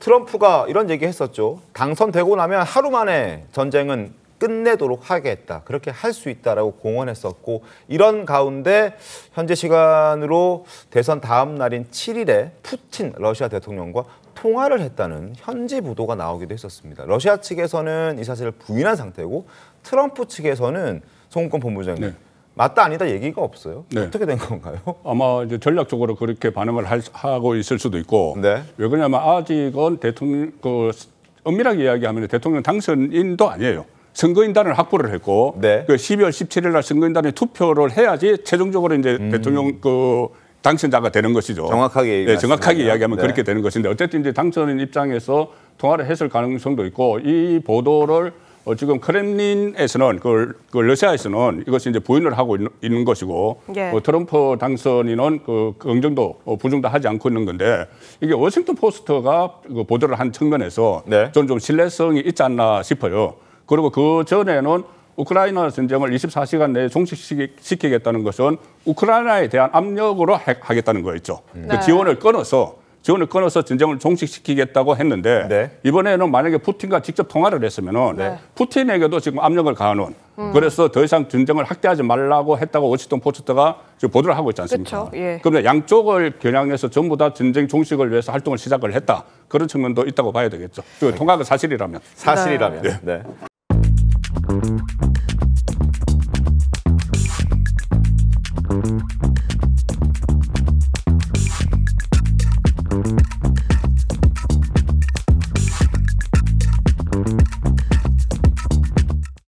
트럼프가 이런 얘기 했었죠. 당선되고 나면 하루 만에 전쟁은 끝내도록 하겠다. 그렇게 할 수 있다라고 공언했었고 이런 가운데 현재 시간으로 대선 다음 날인 7일에 푸틴 러시아 대통령과 통화를 했다는 현지 보도가 나오기도 했었습니다. 러시아 측에서는 이 사실을 부인한 상태고 트럼프 측에서는 송권 본부장님 네. 맞다 아니다 얘기가 없어요. 네. 어떻게 된 건가요? 아마 이제 전략적으로 그렇게 반응을 할, 하고 있을 수도 있고 네. 왜 그러냐면 아직은 대통령 그 엄밀하게 이야기하면 대통령 당선인도 아니에요. 선거인단을 확보를 했고 네. 그 12월 17일 날 선거인단에 투표를 해야지 최종적으로 이제 음. 대통령 그 당선자가 되는 것이죠. 정확하게 네, 정확하게 이야기하면 네. 그렇게 되는 것인데 어쨌든 이제 당선인 입장에서 통화를 했을 가능성도 있고 이 보도를 어, 지금 크렘린에서는 그걸, 그 러시아에서는 이것이 이제 부인을 하고 있는, 있는 것이고 예. 어, 트럼프 당선인은 그, 그 긍정도 어, 부정도 하지 않고 있는 건데 이게 워싱턴 포스트가 그 보도를 한 측면에서 네. 좀좀 신뢰성이 있지 않나 싶어요. 그리고 그 전에는 우크라이나 전쟁을 24시간 내에 종식시키겠다는 것은 우크라이나에 대한 압력으로 하, 겠다는 거였죠. 그 네. 그 지원을 끊어서 지원을 끊어서 전쟁을 종식시키겠다고 했는데 네. 이번에는 만약에 푸틴과 직접 통화를 했으면은 네. 푸틴에게도 지금 압력을 가하는 음. 그래서 더 이상 전쟁을 확대하지 말라고 했다고 워싱턴 포스트가 지금 보도를 하고 있지 않습니까? 예. 그런데 양쪽을 겨냥해서 전부 다 전쟁 종식을 위해서 활동을 시작을 했다 그런 측면도 있다고 봐야 되겠죠. 그 네. 통화가 사실이라면 사실이라면. 네. 네.